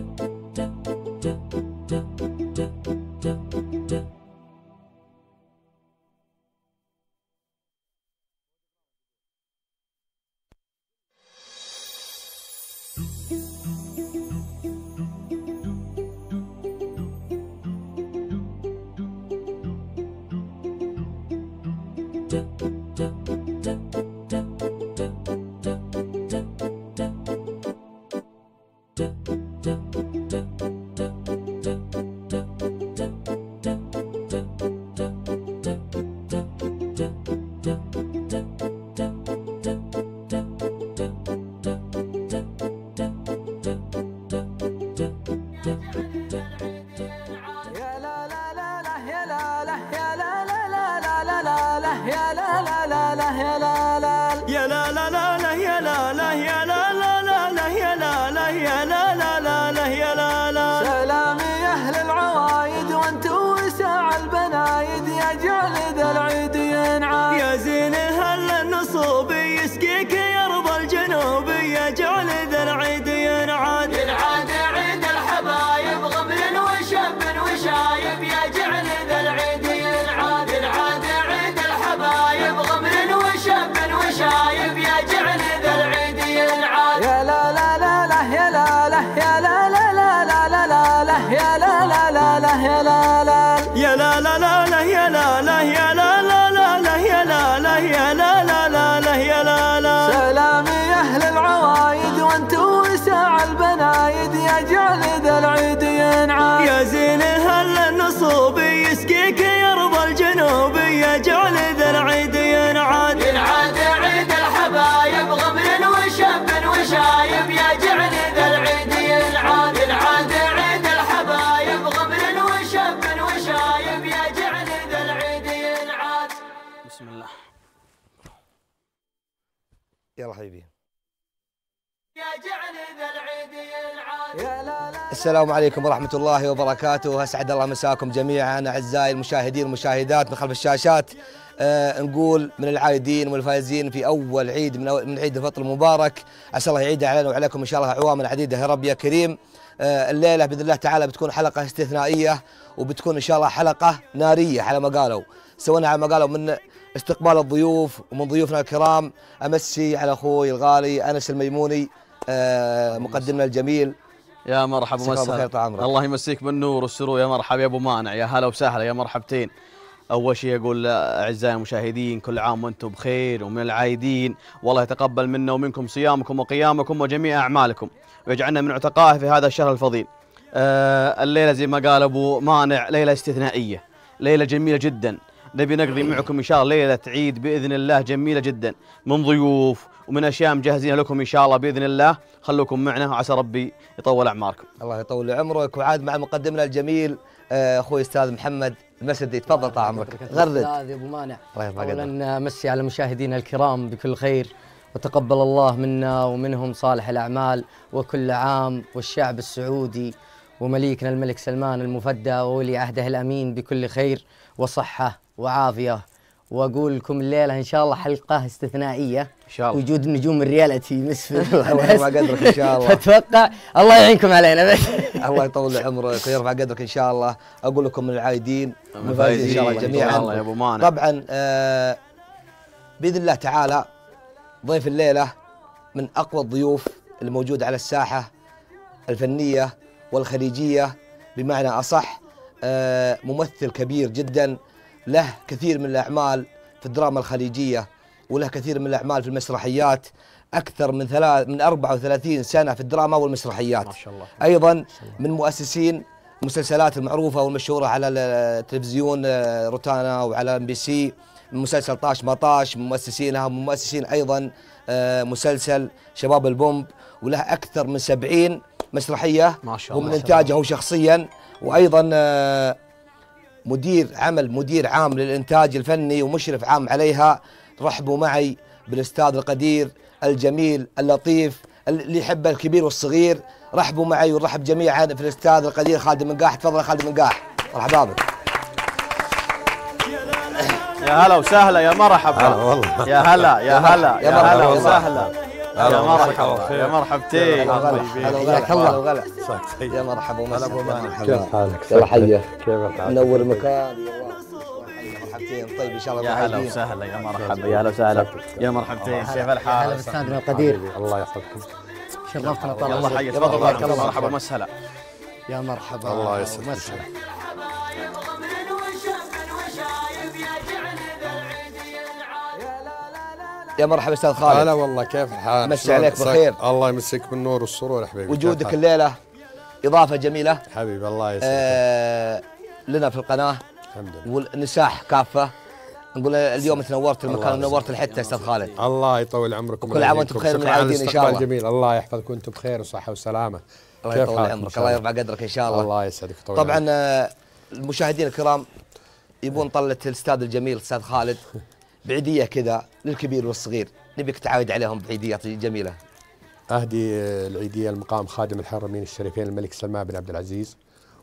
Thank you. السلام عليكم ورحمة الله وبركاته أسعد الله مساكم جميعا أعزائي المشاهدين والمشاهدات من خلف الشاشات أه نقول من العائدين والفائزين في أول عيد من, أول من عيد الفطر المبارك عسى الله يعيد علينا وعليكم إن شاء الله عواما عديدة يا رب يا كريم أه الليلة بإذن الله تعالى بتكون حلقة استثنائية وبتكون إن شاء الله حلقة نارية على ما قالوا سوينا على ما قالوا من استقبال الضيوف ومن ضيوفنا الكرام أمسي على أخوي الغالي أنس الميموني أه مقدمنا الجميل يا مرحبا مساء الله يمسيك بالنور والسرور يا مرحبا يا ابو مانع يا هلا وسهلا يا مرحبتين اول شيء اقول اعزائي المشاهدين كل عام وانتم بخير ومن العايدين والله يتقبل منا ومنكم صيامكم وقيامكم وجميع اعمالكم ويجعلنا من عتقائه في هذا الشهر الفضيل آه الليله زي ما قال ابو مانع ليله استثنائيه ليله جميله جدا نبي نقضي معكم ان شاء الله ليله عيد باذن الله جميله جدا من ضيوف ومن اشياء مجهزينها لكم ان شاء الله باذن الله خلوكم معنا وعسى ربي يطول اعماركم. الله يطول عمرك وعاد مع مقدمنا الجميل آه، اخوي استاذ محمد المسدي تفضل طال عمرك غرد استاذ ابو مانع الله اولا امسي على مشاهدينا الكرام بكل خير وتقبل الله منا ومنهم صالح الاعمال وكل عام والشعب السعودي ومليكنا الملك سلمان المفدى وولي عهده الامين بكل خير وصحه وعافيه واقول لكم الليله ان شاء الله حلقه استثنائيه ان شاء الله وجود نجوم الريال مسفر الله يرفع قدرك ان شاء الله اتوقع الله يعينكم علينا بس الله يطول عمرك ويرفع قدرك ان شاء الله اقول لكم من العايدين مفايزين ان شاء الله جميعا الله يا ابو مانع طبعا آه باذن الله تعالى ضيف الليله من اقوى الضيوف الموجود على الساحه الفنيه والخليجيه بمعنى اصح آه ممثل كبير جدا له كثير من الأعمال في الدراما الخليجية وله كثير من الأعمال في المسرحيات أكثر من ثلاث من 34 سنة في الدراما والمسرحيات ما شاء الله أيضا من مؤسسين المسلسلات المعروفة والمشهورة على التلفزيون آه، روتانا وعلى ام بي سي مسلسل طاش مطاش من مؤسسينها ومن مؤسسين أيضا آه، مسلسل شباب البومب وله أكثر من 70 مسرحية ما شاء الله ومن إنتاجه هو شخصيا وأيضا آه، مدير عمل مدير عام للإنتاج الفني ومشرف عام عليها رحبوا معي بالأستاذ القدير الجميل اللطيف اللي يحبه الكبير والصغير رحبوا معي ونرحب جميعا في الأستاذ القدير خالد المنقاح تفضل خالد المنقاح مرحبا بك يا هلا وسهلا يا مرحبا هلا والله يا هلا يا هلا يا هلا وسهلا يا مرحبا يا مرحبتين حياك الله وغلا يا مرحبا ومسهلا ابو كيف حالك؟ يلا حيه كيف حالك؟ منور المكان مرحبتين طيب ان شاء الله يا هلا وسهلا يا مرحبا يا هلا وسهلا يا مرحبتين كيف الحال؟ هلا باستاذنا القدير الله يحفظكم شرفتنا طال عمرك الله حياك الله مرحبا ومسهلا يا مرحبا الله يسعدك يا مرحبا استاذ خالد هلا والله كيف الحال؟ مسي عليك بخير الله يمسيك بالنور والسرور حبيبي وجودك الليله اضافه جميله حبيبي الله يسلمك آه لنا في القناه الحمد لله والنساح كافه نقول اليوم تنورت المكان ونورت الحته استاذ خالد الله يطول عمركم كل عام وانتم بخير من العايدين ان شاء الله جميل الله يحفظكم انتم بخير وصحه وسلامه الله يطول عمرك الله يرفع قدرك ان شاء الله الله يسعدك طبعا آه، المشاهدين الكرام يبون طله الاستاذ الجميل استاذ خالد بعيديه كذا للكبير والصغير نبيك تعايد عليهم بعيديه جميله اهدي العيديه لمقام خادم الحرمين الشريفين الملك سلمان بن عبد العزيز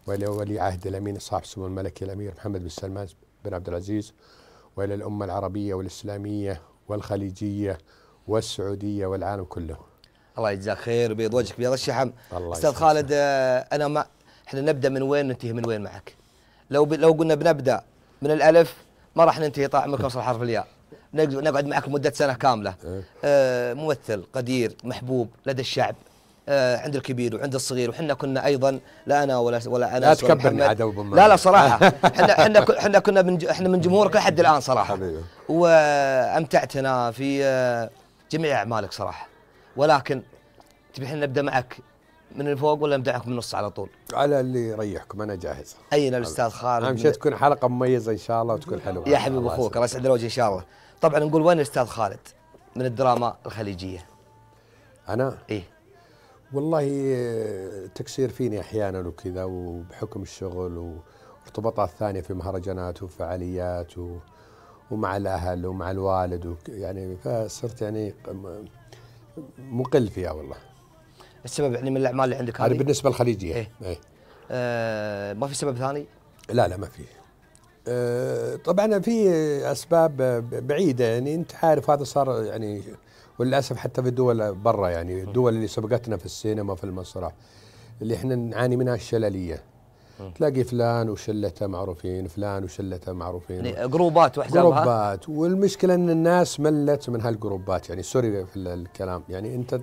والى ولي عهد الامين صاحب سمو الملك الامير محمد بن سلمان بن عبد العزيز والى الامه العربيه والاسلاميه والخليجيه والسعوديه والعالم كله. الله يجزاك خير وبيض وجهك بيض الشحم. الله استاذ خالد آه، انا ما احنا نبدا من وين ننتهي من وين معك؟ لو ب... لو قلنا بنبدا من الالف ما راح ننتهي طعمكم وصل حرف الياء نقعد معك مدة سنة كاملة إيه. آه، ممثل قدير محبوب لدى الشعب آه، عند الكبير وعند الصغير وحنا كنا ايضا لا انا ولا ولا انا لا تكبرني عدو لا لا صراحه احنا احنا احنا كنا من احنا من جمهورك لحد الان صراحه حبيبي. وامتعتنا في آه، جميع اعمالك صراحه ولكن تبي احنا نبدا معك من الفوق ولا امدحك من النص على طول؟ على اللي يريحكم انا جاهز اينا نعم، الاستاذ خالد اهم شيء تكون حلقه مميزه ان شاء الله وتكون حلوه يا حبيب اخوك الله يسعد الوجه ان شاء الله طبعا نقول وين الاستاذ خالد من الدراما الخليجيه؟ انا؟ ايه والله آه، تكسير فيني احيانا وكذا وبحكم الشغل وارتباطات ثانيه في مهرجانات وفعاليات و... ومع الاهل ومع الوالد يعني فصرت يعني مقل فيها والله السبب يعني من الاعمال اللي عندك هذه بالنسبه للخليجيه إيه؟ إيه؟ آه ما في سبب ثاني؟ لا لا ما في آه طبعا في اسباب بعيده يعني انت عارف هذا صار يعني وللاسف حتى في الدول برا يعني الدول اللي سبقتنا في السينما في المسرح اللي احنا نعاني منها الشلليه تلاقي فلان وشلته معروفين فلان وشلته معروفين يعني جروبات واحزابها جروبات والمشكله ان الناس ملت من هالجروبات يعني سوري في الكلام يعني انت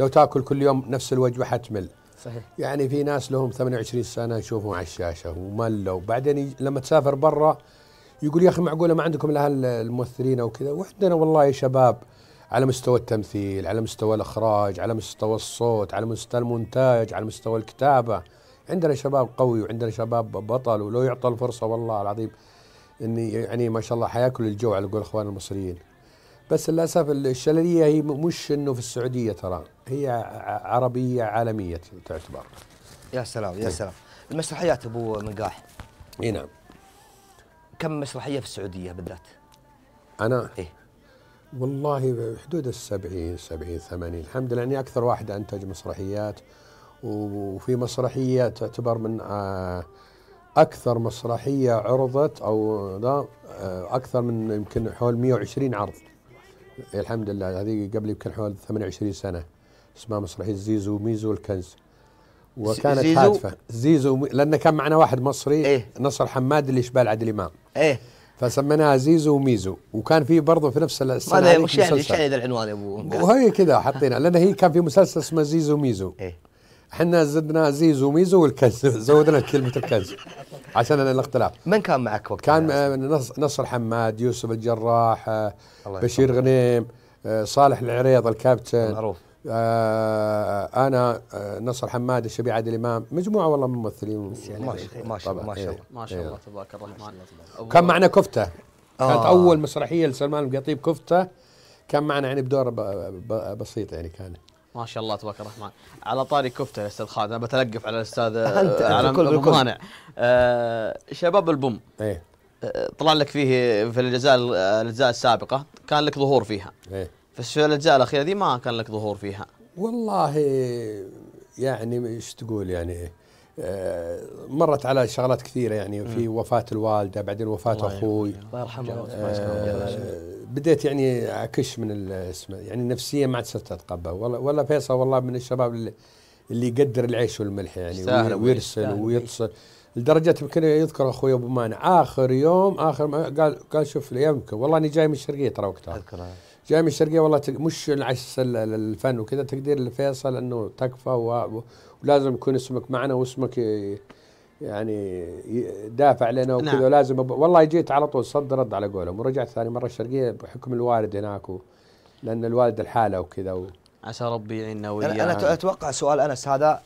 لو تاكل كل يوم نفس الوجبه حتمل صحيح يعني في ناس لهم 28 سنه يشوفهم على الشاشه وملوا بعدين لما تسافر برا يقول يا اخي معقوله ما عندكم لها الممثلين او كذا وعندنا والله شباب على مستوى التمثيل على مستوى الاخراج على مستوى الصوت على مستوى المونتاج على مستوى الكتابه عندنا شباب قوي وعندنا شباب بطل ولو يعطى الفرصه والله العظيم اني يعني ما شاء الله حياكل الجو على قول الاخوان المصريين بس للاسف الشلليه هي مش انه في السعوديه ترى هي عربيه عالميه تعتبر يا سلام يا إيه. سلام المسرحيات ابو منقاح اي نعم كم مسرحيه في السعوديه بالذات انا ايه والله ال السبعين سبعين ثمانين الحمد لله اني اكثر واحد انتج مسرحيات وفي مسرحيه تعتبر من آه، اكثر مسرحيه عرضت او ذا آه، اكثر من يمكن حول 120 عرض الحمد لله هذه قبل يمكن حوالي 28 سنه اسمها مسرحيه زيزو ميزو الكنز وكانت زيزو هادفه زيزو لان كان معنا واحد مصري إيه؟ نصر حماد اللي شبال عادل امام ايه فسميناها زيزو وميزو وكان في برضه في نفس السنه هذا مش يعني ايش هذا العنوان يا ابو وهي كذا حطينا لان هي كان في مسلسل اسمه زيزو ميزو إيه؟ احنا زدنا زيزو ميزو والكنز زودنا كلمه الكنز عشان الاختلاف من كان معك وقتها كان نصر حماد يوسف الجراح آه، بشير غنيم آه، صالح العريض الكابتن معروف آه, آه، انا نصر حماد الشبيع عادل امام مجموعه والله من ممثلين يعني ما شاء إيه. الله ما شاء الله ما إيه. شاء الله ما شاء الله تبارك الرحمن كان معنا كفته آه كانت اول مسرحيه لسلمان القطيب كفته كان معنا يعني بدور بسيط يعني كان ما شاء الله تبارك الرحمن على طاري كفته يا استاذ خالد انا بتلقف على الاستاذ انت على مانع آه شباب البوم ايه آه، طلع لك فيه في الاجزاء الاجزاء السابقه كان لك ظهور فيها ايه بس في الاجزاء الاخيره دي ما كان لك ظهور فيها والله يعني ايش تقول يعني إيه؟ آه، مرت على شغلات كثيره يعني في وفاه الوالده بعدين وفاه اخوي الله يرحمه آه، بديت يعني اكش من الاسم يعني نفسيا ما عاد صرت اتقبل والله ولا فيصل والله من الشباب اللي, اللي يقدر العيش والملح يعني ويرسل ويتصل لدرجه يمكن يذكر اخوي ابو مانع اخر يوم اخر قال قال شوف يمكن والله اني جاي من الشرقيه ترى وقتها اذكرها جامعة الشرقية والله مش العش الفن وكذا تقدير لفيصل انه تكفى ولازم يكون اسمك معنا واسمك يعني دافع لنا وكذا نعم. ولازم والله جيت على طول صد رد على قولهم ورجعت ثاني مرة الشرقية بحكم الوالد هناك لان الوالد الحالة وكذا و عسى ربي يعيننا وياه انا, اتوقع سؤال انس هذا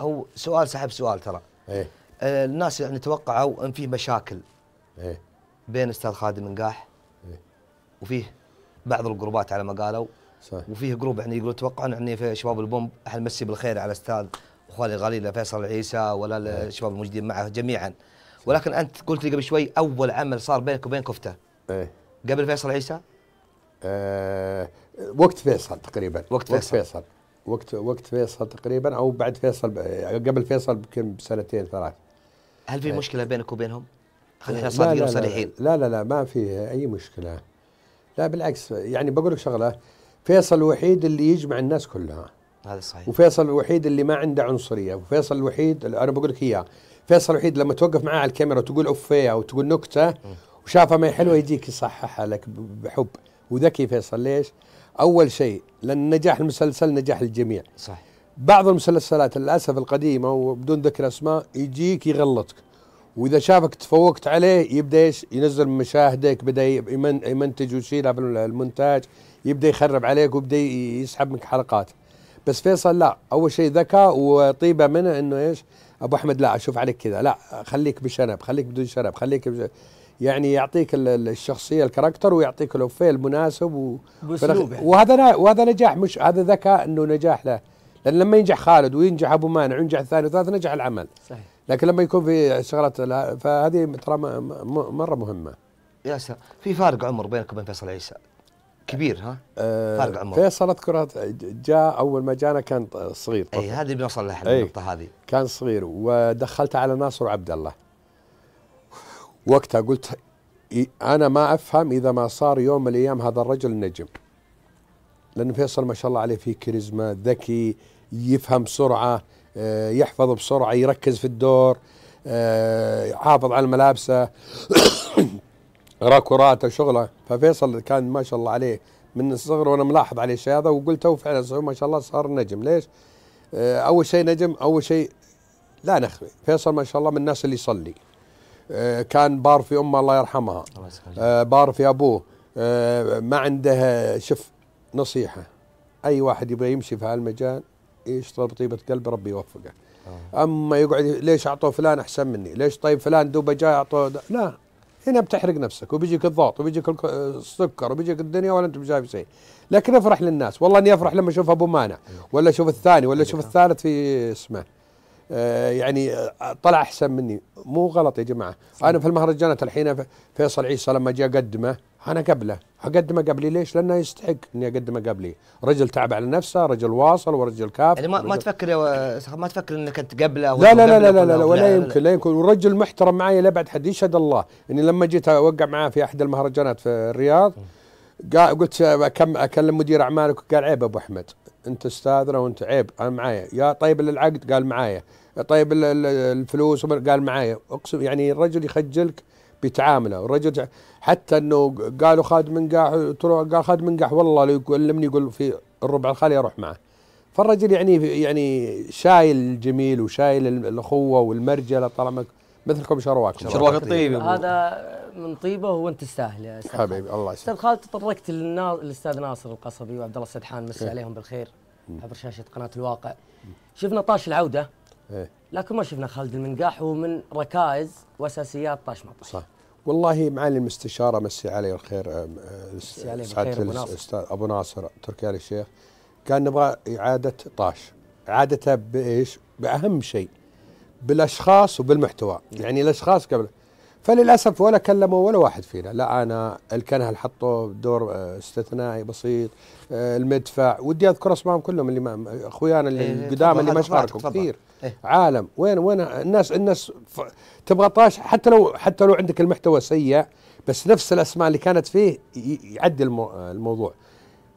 هو سؤال سحب سؤال ترى ايه آه، الناس يعني توقعوا ان في مشاكل ايه بين استاذ خالد نقاح ايه وفيه بعض الجروبات على ما قالوا صحيح. وفيه جروب يعني يقولوا يتوقعون يعني في شباب البومب احنا نمسي بالخير على استاذ اخواني غالي فيصل العيسى ولا الشباب الموجودين معه جميعا ولكن انت قلت لي قبل شوي اول عمل صار بينك وبين كفته ايه قبل فيصل عيسى؟ أه وقت فيصل تقريبا وقت فيصل, وقت فيصل. وقت وقت فيصل تقريبا او بعد فيصل يعني قبل فيصل يمكن بسنتين ثلاث هل في إيه. مشكله بينك وبينهم؟ خلينا صادقين وصريحين لا لا لا ما في اي مشكله لا بالعكس يعني بقول لك شغله فيصل الوحيد اللي يجمع الناس كلها هذا صحيح وفيصل الوحيد اللي ما عنده عنصريه وفيصل الوحيد انا بقول لك اياه فيصل الوحيد لما توقف معاه على الكاميرا وتقول اوفيه وتقول نكته وشافها ما حلوه يجيك يصححها لك بحب وذكي فيصل ليش؟ اول شيء لان نجاح المسلسل نجاح الجميع صح بعض المسلسلات للاسف القديمه وبدون ذكر اسماء يجيك يغلطك واذا شافك تفوقت عليه يبدا ايش ينزل مشاهدك بدا يمنتج ويشيلها في المونتاج يبدا يخرب عليك ويبدا يسحب منك حلقات بس فيصل لا اول شيء ذكاء وطيبه منه انه ايش ابو احمد لا اشوف عليك كذا لا خليك بشنب خليك بدون شنب خليك بشنب يعني يعطيك الشخصيه الكاركتر ويعطيك الاوفيه المناسب و... وهذا وهذا نجاح مش هذا ذكاء انه نجاح له لان لما ينجح خالد وينجح ابو مانع وينجح الثاني والثالث نجح العمل صحيح لكن لما يكون في شغلات فهذه ترى مره مهمه يا سلام في فارق عمر بينك وبين فيصل عيسى كبير ها أه فارق عمر فيصل اذكر جاء اول ما جانا كان صغير طفل. اي هذه بنوصل لها النقطه هذه كان صغير ودخلت على ناصر وعبد الله وقتها قلت انا ما افهم اذا ما صار يوم من الايام هذا الرجل نجم لان فيصل ما شاء الله عليه فيه كاريزما ذكي يفهم بسرعه آه، يحفظ بسرعه يركز في الدور آه، يحافظ على ملابسه راكوراته شغله ففيصل كان ما شاء الله عليه من الصغر وانا ملاحظ عليه الشيء هذا وقلت هو فعلا ما شاء الله صار نجم ليش؟ آه، اول شيء نجم اول شيء لا نخفي فيصل ما شاء الله من الناس اللي يصلي كان بار في امه الله يرحمها بار في ابوه ما عنده شف نصيحه اي واحد يبغى يمشي في هالمجال يشتغل بطيبه قلب ربي يوفقه آه. اما يقعد ليش اعطوه فلان احسن مني ليش طيب فلان دوبه جاي اعطوه لا هنا بتحرق نفسك وبيجيك الضغط وبيجيك السكر وبيجيك الدنيا ولا انت بشايف شيء لكن افرح للناس والله اني افرح لما اشوف ابو مانع إيه. ولا اشوف الثاني ولا اشوف إيه. الثالث في اسمه آه، يعني آه، طلع احسن مني مو غلط يا جماعه انا في المهرجانات الحين فيصل عيسى لما جاء قدمه انا قبله اقدمه قبلي ليش؟ لانه يستحق اني اقدمه قبلي، رجل تعب على نفسه، رجل واصل ورجل كاف يعني ما, ما تفكر يا ما تفكر انك انت قبله لا لا لا لا لا, لا, ولا يمكن لا يمكن ورجل محترم معي لابعد حد يشهد الله اني يعني لما جيت اوقع معاه في احد المهرجانات في الرياض قلت اكلم مدير اعمالك قال عيب ابو احمد انت استاذنا وانت عيب انا معايا يا طيب للعقد قال معايا طيب الفلوس قال معايا اقسم يعني الرجل يخجلك بيتعامله الرجل حتى انه قالوا خالد منقاح تروح قال خالد منقاح والله لو يكلمني يقول في الربع الخالي اروح معه فالرجل يعني يعني شايل الجميل وشايل الاخوه والمرجله طالما مثلكم شرواك شرواك الطيب هذا من طيبه وانت تستاهل يا استاذ حبيبي الله يسلمك استاذ خالد تطرقت للاستاذ ناصر القصبي وعبد الله السدحان مسي إيه. عليهم بالخير عبر شاشه قناه الواقع شفنا طاش العوده إيه. لكن ما شفنا خالد المنقاح هو من ركائز واساسيات طاش مطاش صح والله معالي المستشاره مسي عليه الخير سعاده آه، الاستاذ ابو ناصر تركي ال الشيخ كان نبغى اعاده طاش اعادتها بايش؟ باهم شيء بالاشخاص وبالمحتوى نعم. يعني الاشخاص قبل فللاسف ولا كلموا ولا واحد فينا لا انا الكنهل حطوا دور آه، استثنائي بسيط آه، المدفع ودي اذكر اسمائهم كلهم اللي اخويانا اللي إيه, إيه، قدام اللي ما شاركوا كثير إيه عالم وين وين الناس الناس تبغى طاش حتى لو حتى لو عندك المحتوى سيء بس نفس الاسماء اللي كانت فيه يعدي المو الموضوع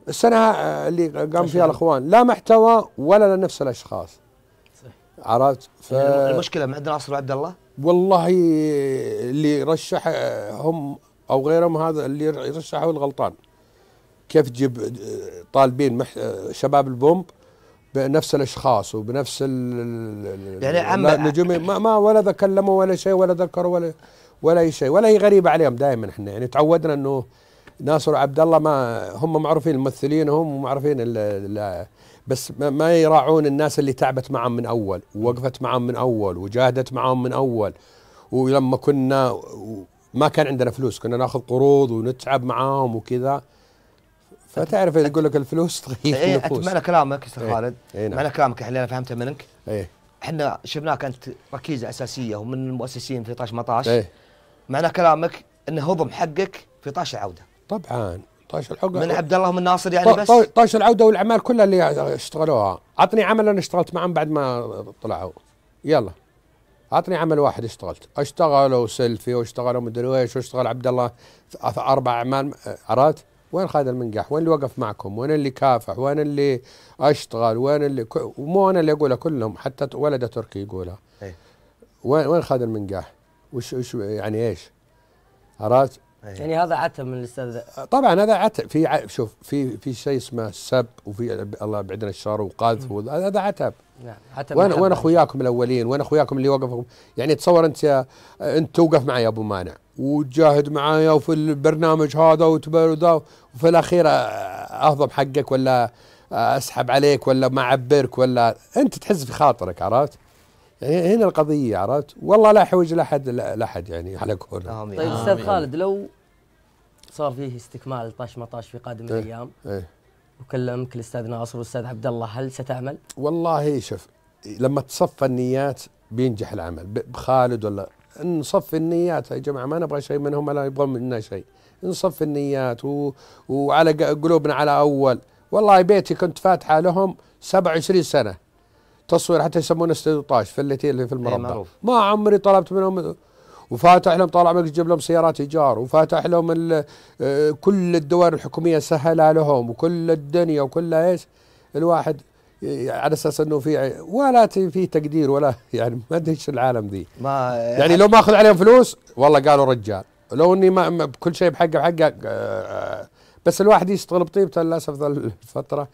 السنه آه، اللي قام فيها الاخوان لا محتوى ولا نفس الاشخاص صح. عرفت ف... يعني المشكله مع عندنا عصر وعبد الله والله اللي رشحهم او غيرهم هذا اللي رشحه الغلطان كيف تجيب طالبين مح شباب البومب بنفس الاشخاص وبنفس ال يعني عم نجوم ما, ما ولا تكلموا ولا شيء ولا ذكروا ولا ولا اي شيء ولا هي غريبه عليهم دائما احنا يعني تعودنا انه ناصر وعبد الله ما هم معروفين الممثلين هم معروفين بس ما يراعون الناس اللي تعبت معهم من اول ووقفت معهم من اول وجاهدت معهم من اول ولما كنا ما كان عندنا فلوس كنا ناخذ قروض ونتعب معاهم وكذا فتعرف يقول لك الفلوس تغير إيه النفوس معنى كلامك استاذ إيه، خالد إيه نعم. معنى كلامك اللي انا فهمته منك إيه احنا شفناك انت ركيزه اساسيه ومن المؤسسين في طاش مطاش إيه معنى كلامك انه هضم حقك في طاش العوده طبعا طاش الحقوق من عبد الله من ناصر يعني بس طاش العوده والاعمال كلها اللي اشتغلوها عطني عمل انا اشتغلت معهم بعد ما طلعوا يلا عطني عمل واحد اشتغلت اشتغلوا سيلفي واشتغلوا مدري ايش واشتغل عبد الله اربع اعمال عرفت وين خالد المنقح وين اللي وقف معكم وين اللي كافح وين اللي اشتغل وين اللي ك... مو انا اللي اقولها كلهم حتى ولده تركي يقولها إيه. وين وين خالد المنقح وش وش يعني ايش عرفت أيه. يعني هذا عتب من الاستاذ طبعا هذا عتب في ع... شوف في في شيء اسمه سب وفي الله يبعدنا الشر وقذف هذا عتب نعم عتب وانا وانا اخوياكم الاولين وين اخوياكم اللي وقفوا يعني تصور انت انت توقف معي يا ابو مانع وتجاهد معايا وفي البرنامج هذا وتبرد وفي الاخير اهضم حقك ولا اسحب عليك ولا ما اعبرك ولا انت تحس في خاطرك عرفت؟ يعني هنا القضيه عرفت والله لا يحوج لاحد لاحد يعني على قولنا امين طيب استاذ خالد لو صار فيه استكمال طاش مطاش في قادم ايه الايام ايه وكلمك الاستاذ ناصر والاستاذ عبد الله هل ستعمل؟ والله شوف لما تصفى النيات بينجح العمل بخالد ولا نصفي النيات يا جماعه ما نبغى شيء منهم ولا يبغون منا شيء نصفي النيات و... وعلى قلوبنا على اول والله بيتي كنت فاتحه لهم 27 سنه تصوير حتى يسمونه استوديو طاش فلتي اللي في إيه، المربع إيه ما عمري طلبت منهم وفاتح لهم طالع مجلس جيب لهم سيارات ايجار وفاتح لهم آه، كل الدوائر الحكوميه سهلها لهم وكل الدنيا وكل ايش الواحد على اساس انه في ولا في تقدير ولا يعني ما ادري ايش العالم ذي ما يعني لو ما اخذ عليهم فلوس والله قالوا رجال لو اني ما كل شيء بحقه بحقه آه، آه، بس الواحد يشتغل بطيبته للاسف الفتره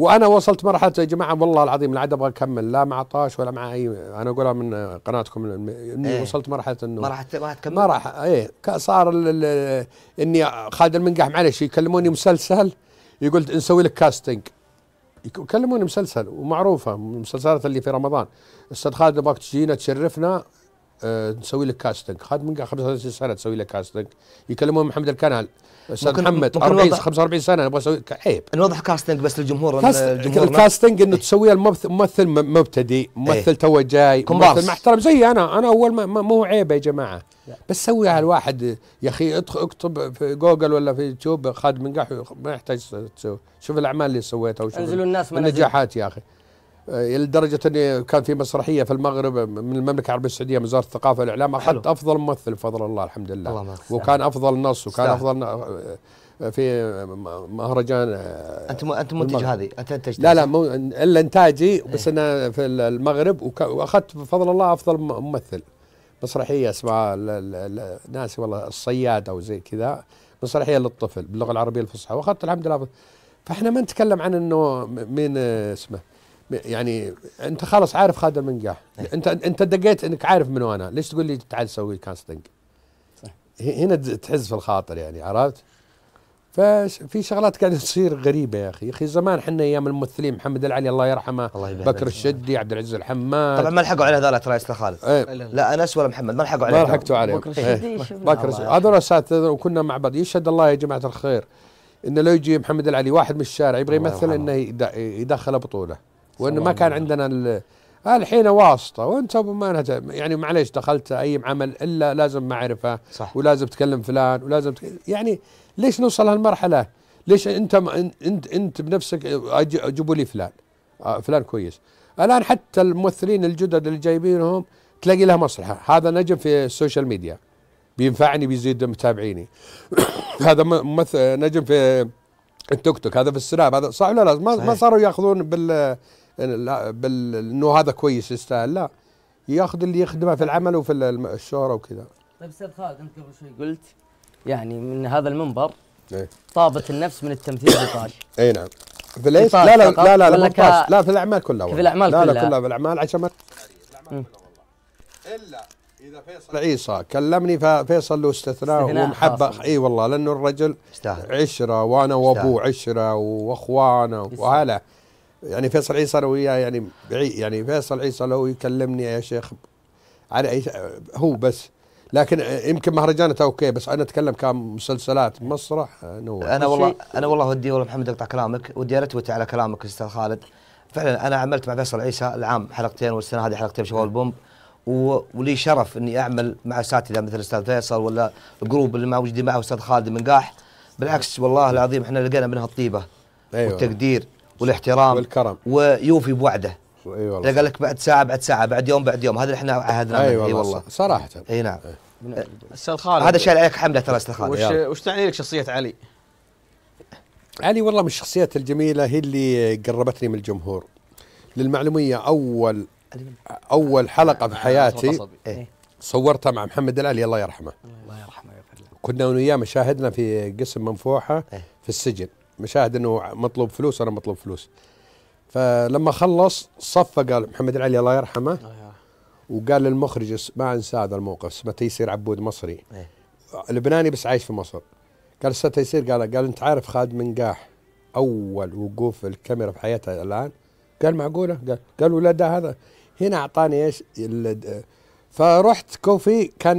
وانا وصلت مرحله يا جماعه والله العظيم عاد ابغى اكمل لا مع طاش ولا مع اي انا اقولها من قناتكم اني ايه وصلت مرحله انه ما راح ما تكمل ما راح ايه صار اني خالد المنقح معلش يكلموني مسلسل يقول نسوي لك كاستنج يكلموني مسلسل ومعروفه المسلسلات اللي في رمضان استاذ خالد ابغاك تجينا تشرفنا نسوي لك كاستنج خد من 35 سنه تسوي لك كاستنج يكلمون محمد الكنال استاذ محمد 40 45 سنه نبغى اسوي عيب نوضح كاستنج بس للجمهور الجمهور الكاستنج انه تسويه الممثل مبتدئ إيه. ممثل تو جاي ممثل محترم زي انا انا اول ما مو عيب يا جماعه بس سوي على الواحد يا اخي اكتب في جوجل ولا في يوتيوب خادم من ما يحتاج تسوي شوف الاعمال اللي سويتها وشوف الناس النجاحات يا اخي لدرجة أني كان في مسرحية في المغرب من المملكة العربية السعودية من وزارة الثقافة والإعلام أخذت أفضل ممثل بفضل الله الحمد لله الله وكان أفضل نص وكان سلاح. أفضل في مهرجان آه، انت انت منتج هذه انت انتج لا لا مو... الا انتاجي إيه. بس ايه؟ انا في المغرب واخذت بفضل الله افضل ممثل مسرحيه اسمها ناسي والله الصياد او زي كذا مسرحيه للطفل باللغه العربيه الفصحى واخذت الحمد لله فاحنا ما نتكلم عن انه مين آه، اسمه يعني انت خلاص عارف خالد المنقاح إيه. انت انت دقيت انك عارف من انا ليش تقول لي تعال سوي كاستنج صح هنا تحز في الخاطر يعني عرفت ففي شغلات كانت تصير غريبه يا اخي يا اخي زمان احنا ايام الممثلين محمد العلي الله يرحمه الله بكر الشدي عبد العزيز الحماد طبعا ما لحقوا على هذول ترى يا خالد ايه لا انس ولا محمد ما لحقوا عليه ما لحقتوا عليه بكر الشدي إيه. بكر هذول اساتذه وكنا مع بعض يشهد الله يا جماعه الخير انه لو يجي محمد العلي واحد من الشارع يبغى يمثل انه يدخله بطوله وانه ما كان عندنا الحين واسطه وانت ما يعني معليش دخلت اي عمل الا لازم معرفه صح ولازم تكلم فلان ولازم تكلم يعني ليش نوصل هالمرحله؟ ليش انت انت انت بنفسك جيبوا لي فلان آه، فلان كويس الان حتى الممثلين الجدد اللي جايبينهم تلاقي لها مصلحه هذا نجم في السوشيال ميديا بينفعني بيزيد متابعيني هذا ممثل نجم في التيك توك هذا في السناب هذا صح ولا لا ما صاروا ياخذون بال انه هذا كويس يستاهل لا ياخذ اللي يخدمه في العمل وفي الشهره وكذا طيب استاذ خالد انت قبل شوي قلت يعني من هذا المنبر ايه طابت النفس من التمثيل الايطالي اي نعم في ليش؟ لا لا لا لا لا, ك... لا في الاعمال كلها والله. في الاعمال لا كلها لا كلها في الاعمال عشان ما الا اذا فيصل عيسى كلمني فيصل له استثناء, ومحبه اي والله لانه الرجل استهل. عشره وانا وابوه عشره واخوانه واهله. يعني فيصل عيسى انا وياه يعني يعني فيصل عيسى لو يكلمني يا شيخ على أي هو بس لكن يمكن مهرجانات اوكي بس انا اتكلم كمسلسلات مسرح نور انا والله انا والله ودي والله محمد اقطع كلامك ودي ارتوت على كلامك استاذ خالد فعلا انا عملت مع فيصل عيسى العام حلقتين والسنه هذه حلقتين شباب البومب ولي شرف اني اعمل مع اساتذه مثل استاذ فيصل ولا الجروب اللي مع معه استاذ خالد قاح بالعكس والله العظيم احنا لقينا منها الطيبه أيوة. والتقدير والاحترام والكرم ويوفي بوعده اي أيوة والله قال لك بعد ساعه بعد ساعه بعد يوم بعد يوم هذا اللي احنا عهدنا أيوة اي والله, والله صراحه اي نعم إيه. استاذ خالد هذا شال عليك حمله ترى استاذ خالد وش, وش تعني لك شخصيه علي؟ علي والله من الشخصيات الجميله هي اللي قربتني من الجمهور للمعلوميه اول اول حلقه في حياتي صورتها مع محمد العلي الله يرحمه الله يرحمه كنا انا وياه مشاهدنا في قسم منفوحه في السجن مشاهد انه مطلوب فلوس انا مطلوب فلوس فلما خلص صفى قال محمد العلي الله يرحمه آه، وقال للمخرج ما انسى هذا الموقف اسمه تيسير عبود مصري إيه. لبناني بس عايش في مصر قال استاذ تيسير قال قال انت عارف خالد منقاح اول وقوف الكاميرا في حياته الان قال معقوله قال قال ولا ده هذا هنا اعطاني ايش فرحت كوفي كان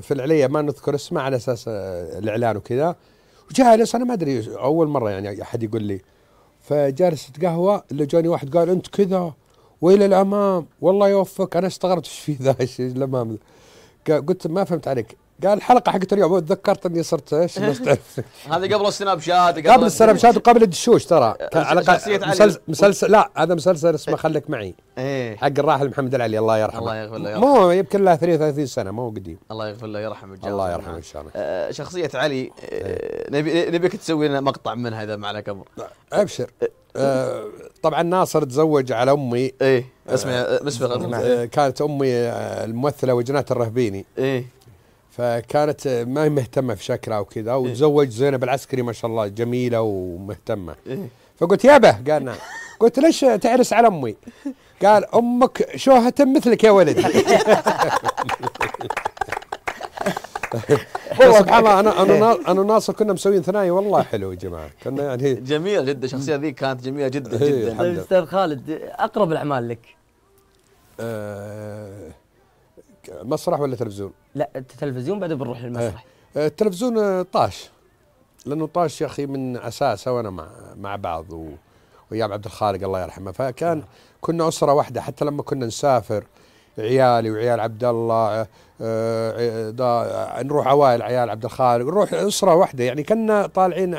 في العليه ما نذكر اسمه على اساس الاعلان وكذا وجالس انا ما ادري اول مره يعني احد يقول لي فجالس اتقهوى الا جاني واحد قال انت كذا والى الامام والله يوفقك انا استغربت ايش في ذا الامام قلت ما فهمت عليك قال الحلقه حقت اليوم تذكرت اني صرت ايش هذا قبل السناب شات قبل, قبل السناب شات وقبل الدشوش ترى على مسلسل, مسلسل لا هذا مسلسل اسمه إيه. خليك معي ايه حق الراحل محمد العلي الله يرحمه الله يغفر له مو يمكن له 33 سنه مو قديم الله يغفر له يرحمه الجار الله يرحمه ان شاء الله آه، شخصيه علي آه، إيه. نبي نبيك تسوي لنا مقطع منها اذا ما عليك امر ابشر آه، طبعا ناصر تزوج على امي ايه اسمع اسمع كانت امي الممثله وجنات الرهبيني ايه فكانت ما هي مهتمه في شكلها وكذا إيه. وتزوج زينب العسكري ما شاء الله جميله ومهتمه إيه. فقلت يابا قال نعم قلت ليش تعرس على امي؟ قال امك شوهه مثلك يا ولد سبحان الله انا انا انا وناصر كنا مسويين ثنائي والله حلو يا جماعه كنا يعني جميل جدا الشخصيه ذي كانت جميله جدا إيه، جدا استاذ خالد اقرب الاعمال لك؟ آه، مسرح ولا تلفزيون؟ لا التلفزيون بعد بنروح للمسرح إيه. إيه، التلفزيون آه، طاش لانه طاش يا اخي من اساسه وانا مع مع بعض و... ويام عبد الخالق الله يرحمه فكان نعم. كنا اسره واحده حتى لما كنا نسافر عيالي وعيال عبد الله آه، آه، نروح عوائل عيال عبد الخالق نروح اسره واحده يعني كنا طالعين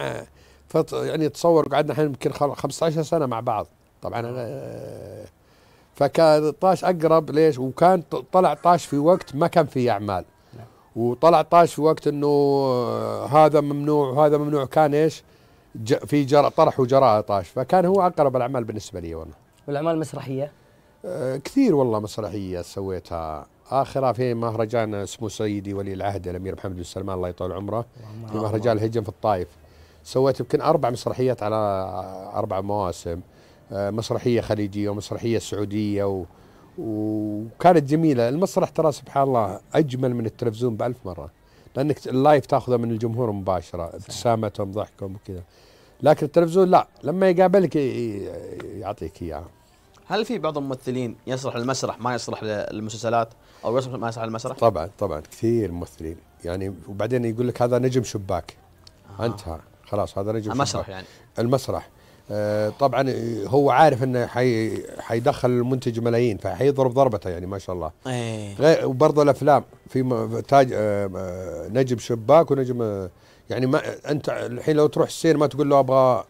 يعني تصور قعدنا الحين يمكن 15 سنه مع بعض طبعا فكان طاش اقرب ليش وكان طلع طاش في وقت ما كان في اعمال نعم. وطلع طاش في وقت انه آه، هذا ممنوع وهذا ممنوع كان ايش في جر طرح وجراء طاش فكان هو اقرب الاعمال بالنسبه لي والله والاعمال المسرحيه آه، كثير والله مسرحيه سويتها اخرها في مهرجان اسمه سيدي ولي العهد الامير محمد بن سلمان الله يطول عمره في مهرجان الهجن في الطائف سويت يمكن اربع مسرحيات على اربع مواسم آه، مسرحيه خليجيه ومسرحيه سعوديه و وكانت جميله المسرح ترى سبحان الله اجمل من التلفزيون بألف مره لانك اللايف تاخذه من الجمهور مباشره ابتسامتهم ضحكهم وكذا لكن التلفزيون لا لما يقابلك يعطيك اياه هل في بعض الممثلين يصلح للمسرح ما يصلح للمسلسلات او يصلح ما يصلح للمسرح؟ طبعا طبعا كثير ممثلين يعني وبعدين يقول لك هذا نجم شباك آه. انتهى خلاص هذا نجم المسرح شباك. يعني المسرح آه، طبعا هو عارف انه حي حيدخل المنتج ملايين فحيضرب ضربته يعني ما شاء الله. ايه غير وبرضه الافلام في تاج آه، آه، نجم شباك ونجم يعني ما انت الحين لو تروح السينما تقول له ابغى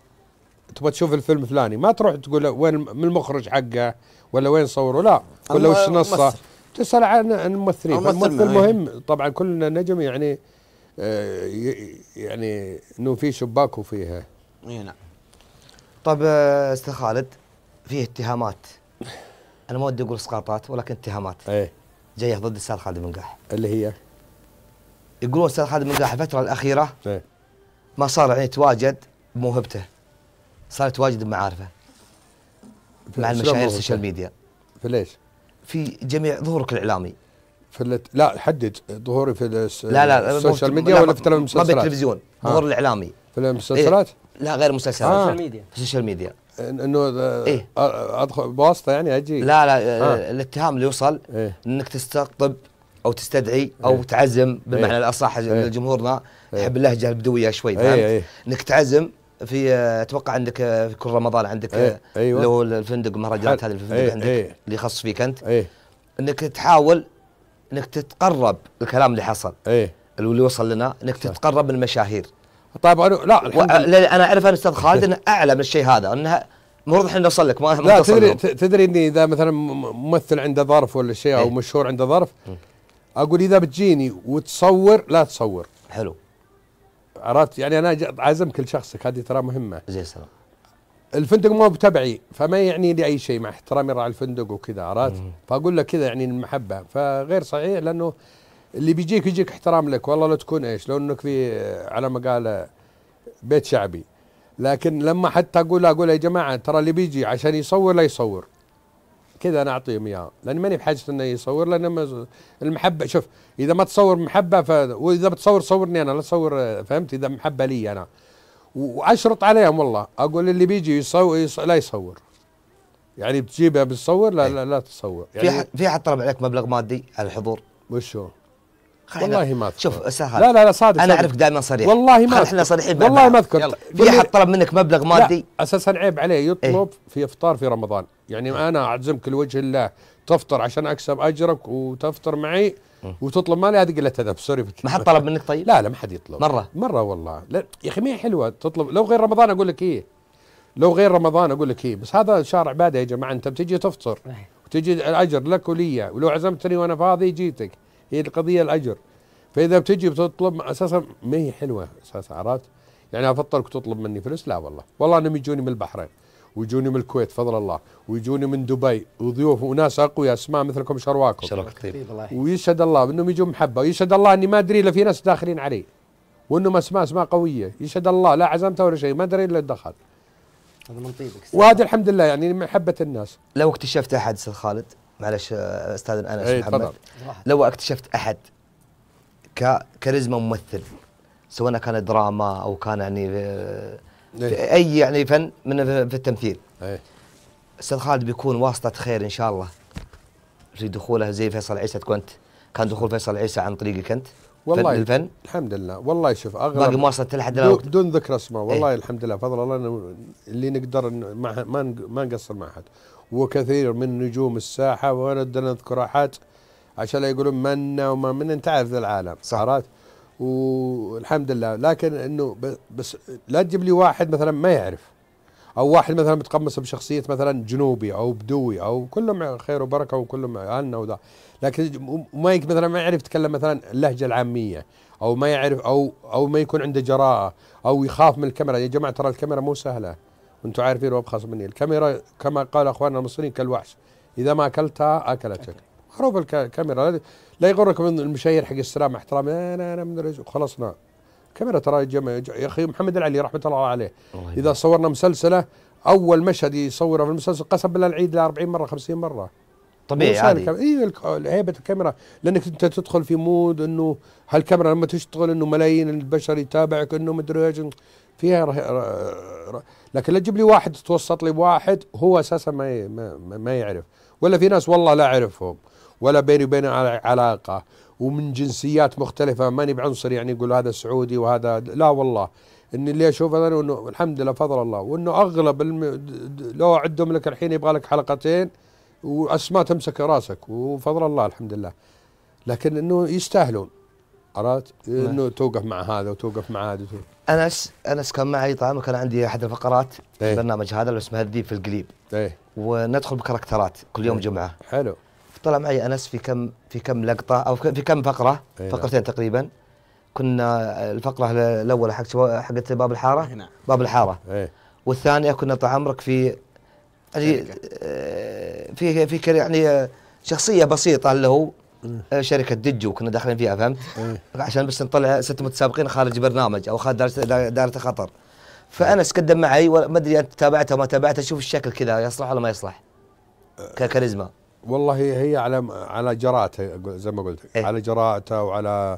تبغى تشوف الفيلم فلاني ما تروح تقول له وين من المخرج حقه ولا وين صوره لا ولا وش نصه تسال عن الممثلين الممثل مهم طبعا كل نجم يعني يعني انه في شباك وفيها. اي نعم. طب استاذ خالد فيه اتهامات انا ما ودي اقول اسقاطات ولكن اتهامات ايه جايه ضد الاستاذ خالد قاح اللي هي يقولون الاستاذ خالد قاح الفتره الاخيره ايه ما صار يعني يتواجد بموهبته صار يتواجد بمعارفه مع المشاهير السوشيال ميديا في ليش؟ في جميع ظهورك الاعلامي في الت... لا حدد ظهوري في الس... لا لا السوشيال ميديا ولا في التلفزيون ما بالتلفزيون ظهور الاعلامي في المسلسلات؟ إيه؟ لا غير مسلسلات آه. سوشيال ميديا سوشيال ميديا انه إيه؟ ادخل بواسطه يعني اجي لا لا آه. آه. الاتهام اللي يوصل إيه؟ انك تستقطب او تستدعي او إيه؟ تعزم بالمعنى إيه؟ الاصح إيه؟ جمهورنا يحب إيه؟ اللهجه البدويه شوي إيه، فهمت؟ إيه انك تعزم في آه، اتوقع عندك آه، في كل رمضان عندك إيه؟ أيوة. اللي هو الفندق مهرجانات هذا الفندق إيه؟ عندك إيه؟ اللي يخص فيك انت إيه؟ انك تحاول انك تتقرب الكلام اللي حصل إيه؟ اللي وصل لنا انك صح. تتقرب من المشاهير طيب أنا لا الحمد لله انا اعرف انا استاذ خالد انه اعلى من الشيء هذا انها المفروض احنا نوصل لك ما لا تدري لهم. تدري اني اذا مثلا ممثل عنده ظرف ولا شيء او إيه. مشهور عنده ظرف اقول اذا بتجيني وتصور لا تصور حلو عرفت يعني انا عازم كل شخصك هذه ترى مهمه زي السلام الفندق مو بتبعي فما يعني لي اي شيء مع احترامي راعي الفندق وكذا عرفت فاقول لك كذا يعني المحبه فغير صحيح لانه اللي بيجيك يجيك احترام لك والله لو تكون ايش لو انك في على قال بيت شعبي لكن لما حتى اقول اقول يا جماعه ترى اللي بيجي عشان يصور لا يصور كذا انا اعطيهم اياه لاني ماني بحاجه انه يصور لان المحبه شوف اذا ما تصور محبه ف... واذا بتصور صورني انا لا تصور فهمت اذا محبه لي انا واشرط عليهم والله اقول اللي بيجي يصور, يصور لا يصور يعني بتجيبها بتصور لا, لا لا تصور يعني في حد في حد طلب عليك مبلغ مادي على الحضور وش هو؟ والله ما أذكر. شوف لا لا لا صادق انا اعرفك دائما صريح والله ما احنا صريحين والله ما اذكر في احد طلب منك مبلغ مادي اساسا عيب عليه يطلب ايه؟ في افطار في رمضان يعني إيه. انا اعزمك لوجه الله تفطر عشان اكسب اجرك وتفطر معي إيه. وتطلب مالي هذه قله ادب سوري ما حد طلب منك طيب؟ لا لا ما حد يطلب مره مره والله لا يا اخي ما هي حلوه تطلب لو غير رمضان اقول لك ايه لو غير رمضان اقول لك ايه بس هذا شهر عباده يا جماعه انت بتجي تفطر إيه. وتجي الاجر لك ولي ولو عزمتني وانا فاضي جيتك هي القضيه الاجر فاذا بتجي بتطلب اساسا ما هي حلوه اساسا عرفت يعني افضلك تطلب مني فلوس لا والله والله انهم يجوني من البحرين ويجوني من الكويت فضل الله ويجوني من دبي وضيوف وناس اقوياء اسماء مثلكم شرواكم شرواك طيب ويشهد الله انهم يجون محبه ويشهد الله اني ما ادري الا في ناس داخلين علي وانهم اسماء اسماء قويه يشهد الله لا عزمته ولا شيء ما ادري الا دخل هذا من طيبك وهذا الحمد لله يعني محبه الناس لو اكتشفت احد استاذ خالد معلش آه، استاذ انس ايه محمد لو اكتشفت احد كاريزما ممثل سواء كان دراما او كان يعني آه، في ايه اي يعني فن من في التمثيل ايه استاذ خالد بيكون واسطه خير ان شاء الله في دخوله زي فيصل عيسى كنت كان دخول فيصل عيسى عن طريقك انت والله الفن الحمد لله والله شوف اغلب باقي ما وصلت لحد الان دون ذكر اسماء والله ايه الحمد لله فضل الله اللي نقدر ما ما نقصر مع احد وكثير من نجوم الساحة ولا بدنا نذكر أحد عشان لا يقولون من وما من أنت عارف العالم صح. عرفت والحمد لله لكن أنه بس لا تجيب لي واحد مثلا ما يعرف أو واحد مثلا متقمص بشخصية مثلا جنوبي أو بدوي أو كلهم خير وبركة وكلهم أهلنا وذا لكن ما مثلا ما يعرف يتكلم مثلا اللهجة العامية أو ما يعرف أو أو ما يكون عنده جراءة أو يخاف من الكاميرا يا جماعة ترى الكاميرا مو سهلة انتم عارفين وابخص مني الكاميرا كما قال اخواننا المصريين كالوحش اذا ما اكلتها اكلتك معروف الكاميرا لا من المشاهير حق السلام احترام انا انا من الرجل خلصنا الكاميرا ترى يا اخي محمد العلي رحمه الله عليه اذا صورنا مسلسله اول مشهد يصوره في المسلسل قسم بالله العيد له 40 مره 50 مره طبيعي عادي اي هيبه الكاميرا لانك انت تدخل في مود انه هالكاميرا لما تشتغل انه ملايين البشر يتابعك انه مدري ايش فيها رح رح لكن لا تجيب لي واحد توسط لي بواحد هو اساسا ما ما, ما يعرف ولا في ناس والله لا اعرفهم ولا بيني وبينه علاقه ومن جنسيات مختلفه ماني بعنصر يعني يقول هذا سعودي وهذا لا والله اني اللي اشوفه انا انه الحمد لله فضل الله وانه اغلب الم... لو اعدهم لك الحين يبغى لك حلقتين واسماء تمسك راسك وفضل الله الحمد لله لكن انه يستاهلون عرفت؟ نعم. انه توقف مع هذا وتوقف مع هذا وتوقف. انس انس كان معي طعم وكان عندي احد الفقرات ايه؟ البرنامج هذا اللي اسمه الذيب في القليب. ايه وندخل بكاركترات كل يوم ايه؟ جمعه. حلو. طلع معي انس في كم في كم لقطه او في كم فقره ايه نعم. فقرتين تقريبا كنا الفقره الاولى حق حقت باب الحاره إيه، نعم. باب الحاره ايه والثانيه كنا طال عمرك في يعني في في يعني شخصيه بسيطه اللي هو إيه. شركه دجو كنا داخلين فيها فهمت؟ إيه. عشان بس نطلع ست متسابقين خارج برنامج او خارج دائره خطر فانا قدم معي ما ادري انت تابعته ما تابعته شوف الشكل كذا يصلح ولا ما يصلح إيه. ككاريزما والله هي هي على على جراته زي ما قلت إيه؟ على جراته وعلى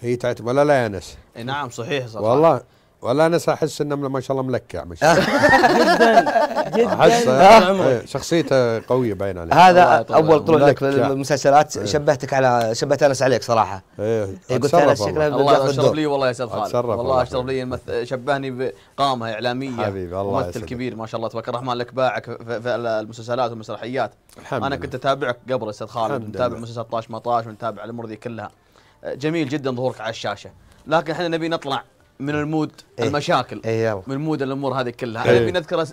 هي تعتبر ولا لا يا انس؟ اي نعم صحيح صراحه والله ولا انا احس انه ما شاء الله ملكع ما شاء الله جدا جدا آه. آه. شخصيته قويه باين عليه هذا اول طلوع لك للمسلسلات المسلسلات إيه. شبهتك على شبهت انس عليك صراحه ايه, إيه، قلت انا شكله والله يشرف لي والله يا استاذ خالد والله يشرف لي شبهني بقامه اعلاميه حبيبي الله ممثل كبير ما شاء الله تبارك الرحمن لك باعك في المسلسلات والمسرحيات انا كنت اتابعك قبل استاذ خالد متابع مسلسل طاش مطاش ونتابع الامور ذي كلها جميل جدا ظهورك على الشاشه لكن احنا نبي نطلع من المود إيه؟ المشاكل إيه من مود الامور هذه كلها إيه؟ نبي نذكر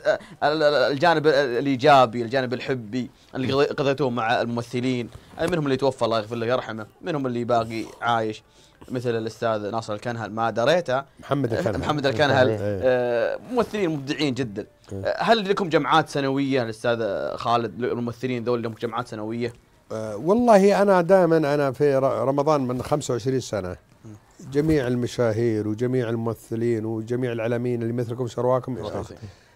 الجانب الايجابي الجانب الحبي اللي إيه. قضيتوه مع الممثلين منهم اللي توفى الله يغفر له يرحمه منهم اللي باقي عايش مثل الاستاذ ناصر الكنهل ما دريته محمد الكنهل محمد الكنهل إيه. آه، ممثلين مبدعين جدا إيه. آه، هل لكم جمعات سنويه الاستاذ خالد الممثلين ذول لهم جمعات سنويه؟ آه، والله انا دائما انا في رمضان من 25 سنه جميع المشاهير وجميع الممثلين وجميع الاعلاميين اللي مثلكم شرواكم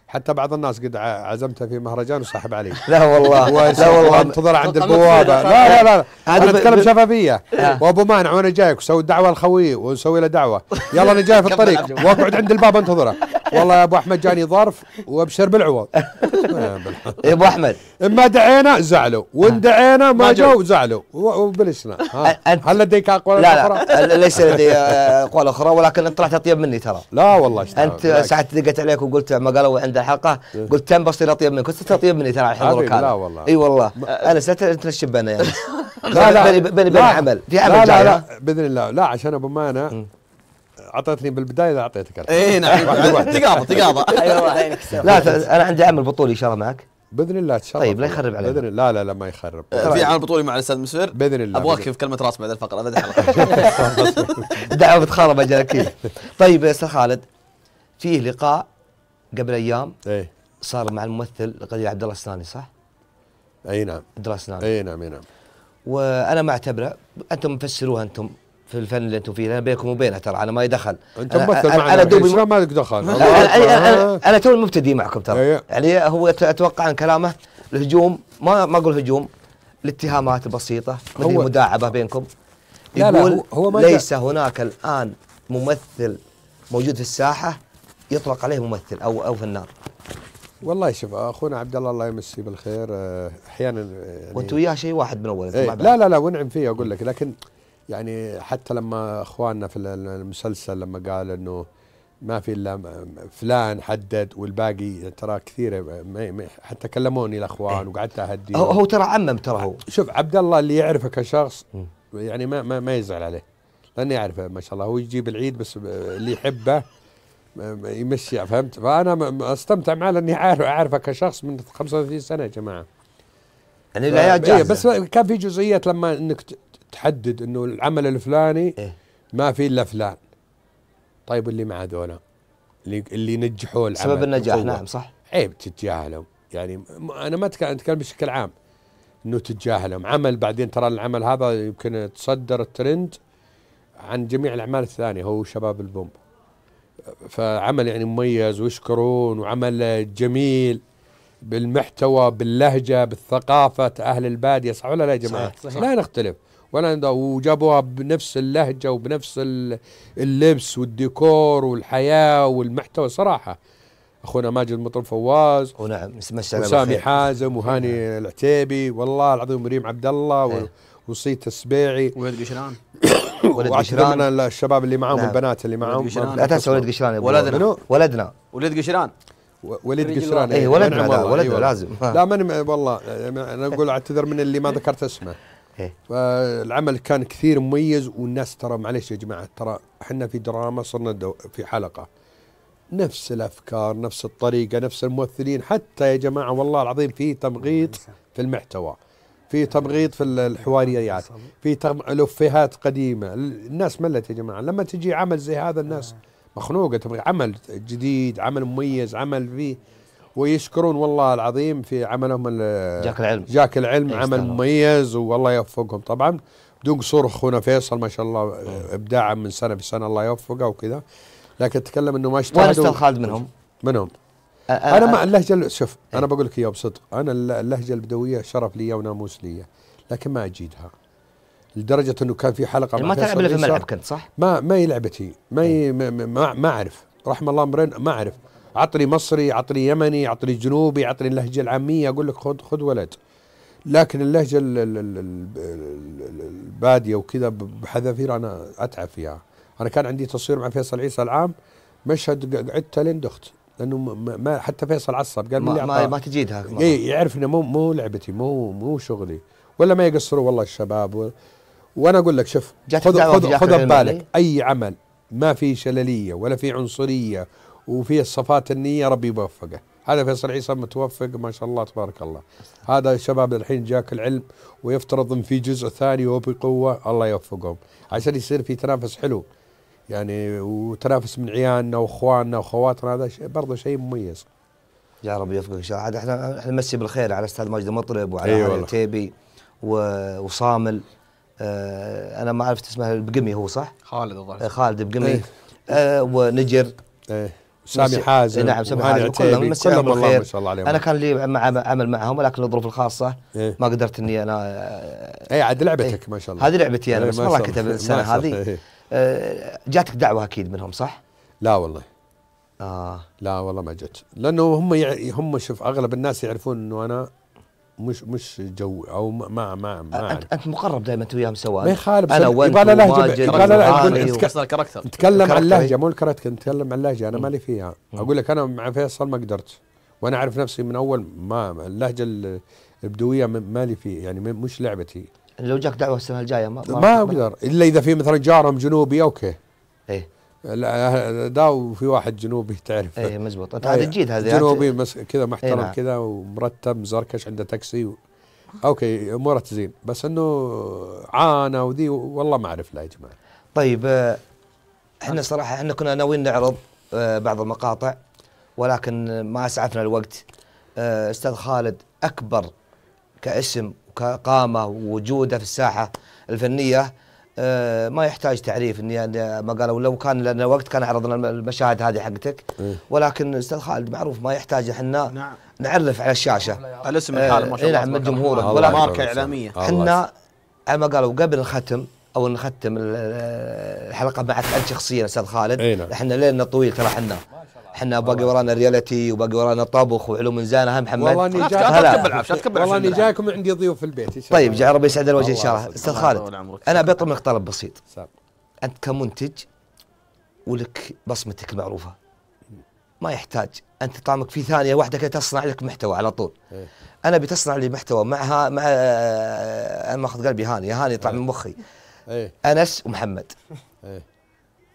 حتى بعض الناس قد عزمته في مهرجان وسحب عليه لا والله لا والله انتظر عند البوابه لا لا لا انا اتكلم شفافيه آه. وابو مانع وانا جايك وسوي دعوه لخوي ونسوي له دعوه يلا انا جاي في الطريق واقعد عند الباب انتظره والله يا ابو احمد جاني ظرف وابشر بالعوض يا ابو احمد اما دعينا زعلوا وان آه. دعينا ما جو زعلوا وبلشنا هل لديك اقوال لا اخرى؟ لا ليس لدي آه، اقوال اخرى ولكن انت طلعت اطيب مني ترى لا والله انت ساعات دقت عليك وقلت ما قالوا عند الحلقه إيه. قلت تم بصير اطيب منك كنت اطيب مني ترى حضورك لا والله اي والله انا سالت انت الشبانه يعني لا لا بني بين عمل في عمل لا لا باذن الله لا عشان ابو مانا اعطيتني بالبدايه اذا اعطيتك اي نعم تقاضى تقاضى أيوة، لا انا عندي عمل بطولي ان شاء الله معك باذن الله ان شاء الله طيب لا يخرب علينا باذن لا لا لا ما يخرب في طيب. عمل بطولي مع الاستاذ مسفر باذن الله ابغاك في كلمه راس بعد الفقره بعد الحلقه دعوه بتخرب اجلك اكيد طيب يا استاذ خالد فيه لقاء قبل ايام ايه صار مع الممثل القدير عبد الله السناني صح؟ اي نعم عبد الله السناني اي نعم اي نعم وانا ما اعتبره انتم فسروها انتم في الفن اللي انتم فيه انا بينكم وبينه ترى انا ما يدخل انت ممثل معنا انا دوبي ما مالك دخل انا انا, أنا تو مبتدي معكم ترى إيه، إيه. يعني هو اتوقع ان كلامه الهجوم ما ما اقول هجوم الاتهامات البسيطه هو مداعبه بينكم يقول هو ما ليس هناك الان ممثل موجود في الساحه يطلق عليه ممثل او او في النار والله شوف اخونا عبد الله الله يمسيه بالخير آه، احيانا آه، يعني وانت وياه شيء واحد من اول ايه لا لا لا ونعم فيه اقول لك لكن يعني حتى لما اخواننا في المسلسل لما قال انه ما في الا فلان حدد والباقي ترى كثيره حتى كلموني الاخوان إيه. وقعدت اهدي هو, هو ترى عمم ترى هو شوف عبد الله اللي يعرفه كشخص يعني ما ما, ما يزعل عليه لاني اعرفه ما شاء الله هو يجيب العيد بس اللي يحبه يمشي فهمت فانا استمتع معه لاني عارف اعرفه كشخص من 35 سنه يا جماعه يعني لا بس كان في جزئيه لما انك تحدد انه العمل الفلاني إيه؟ ما في الا فلان طيب اللي مع ذولا اللي اللي نجحوا العمل سبب النجاح بقوة. نعم صح عيب تتجاهلهم يعني انا ما اتكلم بشكل عام انه تتجاهلهم عمل بعدين ترى العمل هذا يمكن تصدر الترند عن جميع الاعمال الثانيه هو شباب البومب فعمل يعني مميز ويشكرون وعمل جميل بالمحتوى باللهجه بالثقافه اهل الباديه صح ولا لا يا جماعه؟ صحيح. صحيح. لا نختلف ولا وجابوها بنفس اللهجه وبنفس اللبس والديكور والحياه والمحتوى صراحه اخونا ماجد مطر فواز ونعم وسامي حازم وهاني نعم. العتيبي والله العظيم ريم عبد الله نعم. وصيت السبيعي ولد قشران ولد قشران الشباب اللي معاهم نعم. البنات اللي معاهم لا تنسى ولد قشران ولدنا ولدنا ولد قشران وليد قشران اي ولدنا نعم ولدنا أيوة. لازم لا ماني والله يعني انا اقول اعتذر من اللي ما ذكرت اسمه إيه؟ فالعمل كان كثير مميز والناس ترى معلش يا جماعه ترى احنا في دراما صرنا في حلقه نفس الافكار نفس الطريقه نفس الممثلين حتى يا جماعه والله العظيم في تمغيط نعم. في المحتوى في تمغيط في الحواريات في لفهات قديمه الناس ملت يا جماعه لما تجي عمل زي هذا الناس آه. مخنوقه تبغى عمل جديد عمل مميز عمل فيه ويشكرون والله العظيم في عملهم جاك العلم جاك العلم إيه، عمل مميز والله يوفقهم طبعا بدون قصور اخونا فيصل ما شاء الله إيه. ابداع من سنه في سنه الله يوفقه وكذا لكن اتكلم انه ما اشتغل وين استاذ خالد منهم منهم أه أه انا مع اللهجه شوف أه انا بقول لك اياها بصدق انا اللهجه البدويه شرف لي وناموس لي لكن ما اجيدها لدرجه انه كان في حلقه يعني ما تلعب الا في الملعب كنت صح؟ ما ما هي لعبتي ما ما, ما اعرف رحم الله امرين ما اعرف عطري مصري عطري يمني عطري جنوبي عطري اللهجة العامية أقول لك خذ خذ ولد لكن اللهجة البادية وكذا بحذافير أنا أتعب فيها أنا كان عندي تصوير مع فيصل عيسى العام مشهد قعدت لين دخت لانه ما حتى فيصل عصب قال ما ما, ما تجيدها اي يعرف انه مو مو لعبتي مو مو شغلي ولا ما يقصروا والله الشباب و... وانا اقول لك شوف خذ خذ خذ ببالك يعني؟ اي عمل ما في شلليه ولا في عنصريه وفي الصفات النية ربي يوفقه هذا فيصل عيسى متوفق ما شاء الله تبارك الله هذا الشباب الحين جاك العلم ويفترض ان في جزء ثاني وبقوه الله يوفقهم عشان يصير في تنافس حلو يعني وتنافس من عيالنا واخواننا واخواتنا هذا شيء برضه شيء مميز يا رب يوفقك ان شاء الله عاد احنا احنا نمسي بالخير على استاذ ماجد مطرب وعلى أيوة العتيبي وصامل آه انا ما عرفت اسمه البقمي هو صح؟ خالد الظاهر خالد بقمي أيه. آه ونجر أيه. سامي حازم إيه نعم سامي حازم كلهم مساهم بالخير ما شاء الله عليهم انا كان لي عمل معهم ولكن الظروف الخاصه إيه؟ ما قدرت اني انا اي عاد لعبتك إيه. ما شاء الله هذه لعبتي انا إيه، بس ما كتب السنه هذه آه، جاتك دعوه اكيد منهم صح؟ لا والله آه. لا والله ما جت لانه هم هم شوف اغلب الناس يعرفون انه انا مش مش جو او ما ما ما انت, انت مقرب دائما انت وياهم سواء ما يخالف انا وانت يبغى لهجه لهجه الكاركتر نتكلم عن اللهجه مو الكاركتر نتكلم عن اللهجه انا مالي فيها اقول لك انا مع فيصل ما قدرت وانا اعرف نفسي من اول ما اللهجه البدويه مالي فيه يعني مش لعبتي لو جاك دعوه السنه الجايه ما, ما اقدر الا اذا في مثلا جارهم جنوبي اوكي ايه لا ده وفي واحد جنوبي تعرف اي مزبوط انت هذا إيه، تجيد هذا جنوبي مس... كذا محترم إيه، نعم. كذا ومرتب مزركش عنده تاكسي و... اوكي اموره زين بس انه عانى وذي والله ما اعرف لا يا جماعه طيب آه، احنا صراحه احنا كنا ناويين نعرض آه، بعض المقاطع ولكن ما اسعفنا الوقت آه، استاذ خالد اكبر كاسم وكقامه ووجوده في الساحه الفنيه آه، ما يحتاج تعريف اني ما قالوا لو كان لنا وقت كان عرضنا المشاهد هذه حقتك إيه. ولكن استاذ خالد معروف ما يحتاج احنا نعم. نعرف على الشاشه الاسم الحالي آه، ما شاء إيه، الله نعم من جمهورك ولا ماركه اعلاميه احنا ما قالوا قبل الختم او نختم آه، الحلقه معك انت شخصيا استاذ خالد نعم. احنا ليلنا طويل ترى احنا احنا باقي ورانا ريالتي وباقي ورانا طبخ وعلوم انزان هم محمد والله اني جاي والله اني جايكم عندي ضيوف في البيت ان شاء طيب جعل ربي يسعد الوجه ان شاء الله استاذ خالد انا بطلب منك طلب بسيط انت كمنتج ولك بصمتك المعروفه ما يحتاج انت طعمك في ثانيه واحده كذا تصنع لك محتوى على طول إيه. انا بتصنع لي محتوى معها مع آه، انا ماخذ قلبي هاني هاني طعم إيه. مخي إيه. انس ومحمد إيه.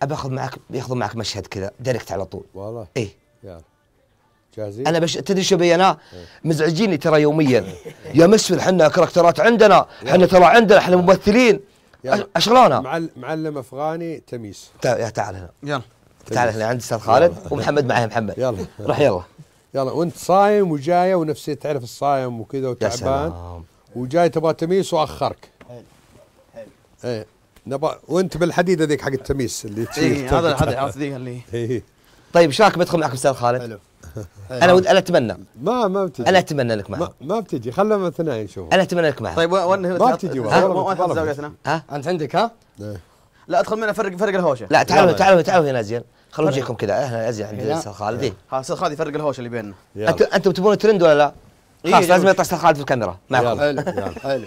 ابى اخذ معك ياخذون معك مشهد كذا دايركت على طول والله اي يلا جاهزين انا بش تدري شو بي انا إيه. مزعجيني ترى يوميا إيه. يا مسفل احنا كاركترات عندنا احنا ترى عندنا احنا ممثلين اشغلونا معلم افغاني تميس يا تعال هنا يلا تعال هنا عند استاذ خالد ومحمد معي محمد يلا روح يلا يلا وانت صايم وجايه ونفسيه تعرف الصايم وكذا وتعبان وجاي تبغى تميس واخرك حلو حلو ايه نبغى وانت بالحديده ذيك حق التميس اللي إيه، تشيل هذا هذا ذيك اللي إيه، إيه. طيب ايش رايك بدخل معك استاذ خالد؟ حلو انا ود... انا اتمنى ما ما بتجي انا اتمنى لك معه ما, ما بتجي خلنا اثنين نشوف انا اتمنى لك معه طيب وين ما بتجي والله زاويتنا ها انت عندك ها؟ لا ادخل معنا فرق فرق الهوشه لا تعالوا تعالوا تعالوا هنا زين خلوا نجيكم كذا احنا ازين عند استاذ خالد ها استاذ خالد يفرق الهوشه اللي بيننا انتم انتم تبون ترند ولا لا؟ خلاص لازم يطلع استاذ خالد في الكاميرا معكم حلو حلو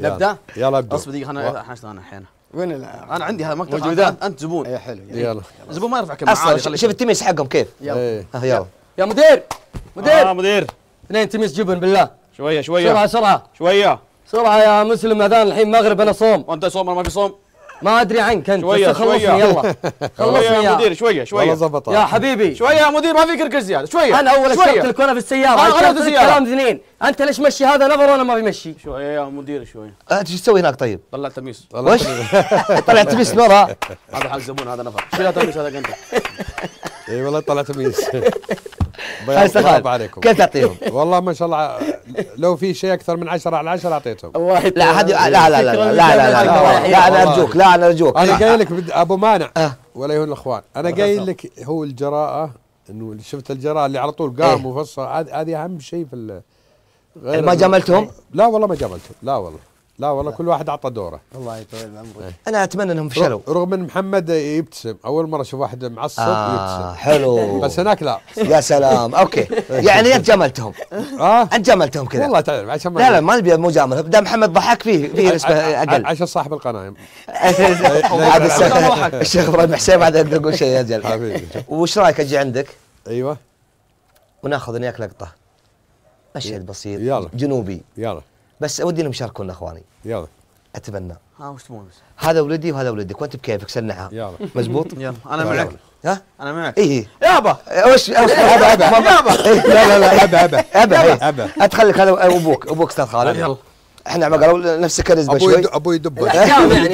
نبدا يلا ابدا اصبر دقيقه خلنا احنا اشتغلنا الحين وين انا عندي هذا مكتب موجودات انت زبون اي حلو يلا, إيه. يلا. زبون ما يرفع كلمه اصلا شوف التميس حقهم كيف يلا إيه. يلا يا مدير مدير آه مدير اثنين تميس جبن بالله شويه شويه سرعه سرعه شويه سرعه يا مسلم اذان الحين مغرب انا صوم وانت صوم انا ما في صوم ما ادري عنك انت شوية بس خلصني شوية. يلا خلصني يا مدير شويه شويه والله زبط يا حبيبي شويه يا مدير ما في كركز زياده شويه انا اول اشرت لك وانا في السياره انا غلطت السياره كلام اثنين انت ليش مشي هذا نظر وانا ما بمشي شويه يا مدير شويه انت أه، شو تسوي هناك طيب؟ طلع تميس وش؟ طلع تميس نورا هذا حق زبون هذا نفر شو تميس هذا انت اي والله طلع تميس الله عليكم كيف تعطيهم؟ والله ما شاء الله لو في شيء اكثر من 10 على 10 اعطيتهم واحد لا هذه لا لا لا لا لا لا لا انا ارجوك لا انا ارجوك انا قايل لك ابو مانع ولا يهون الاخوان انا قايل لك هو الجراءه انه شفت الجراءه اللي على طول قام وفصل هذه اهم شيء في غير ما جاملتهم؟ لا والله ما جاملتهم لا والله لا والله كل واحد اعطى دوره الله يطول عمرك إيه. انا اتمنى انهم فشلوا رغم ان محمد يبتسم اول مره اشوف واحد معصب آه يبتسم حلو بس هناك لا يا سلام اوكي يعني انت جملتهم اه انت جملتهم كذا والله تعرف عشان لا لا ما نبي مجامله دام محمد ضحك فيه فيه نسبه اقل عشان صاحب القناه الشيخ ابراهيم حسين بعد نقول شيء اجل حبيبي وش رايك اجي عندك؟ ايوه وناخذ وياك لقطه مشهد بسيط يلا جنوبي يلا بس ودي انهم يشاركونا اخواني يلا اتمنى ها وش تبون هذا ولدي وهذا ولدك وانت بكيفك سنعها يلا مزبوط يلا انا معك ها انا معك اي يابا وش ابا ابا يابا إيه. لا لا لا ابا ابا ابا إيه. ابا اتخليك هذا ابوك ابوك استاذ خالد يلا احنا ما قالوا نفس كاريزما شوي ابوي ابوي دب زي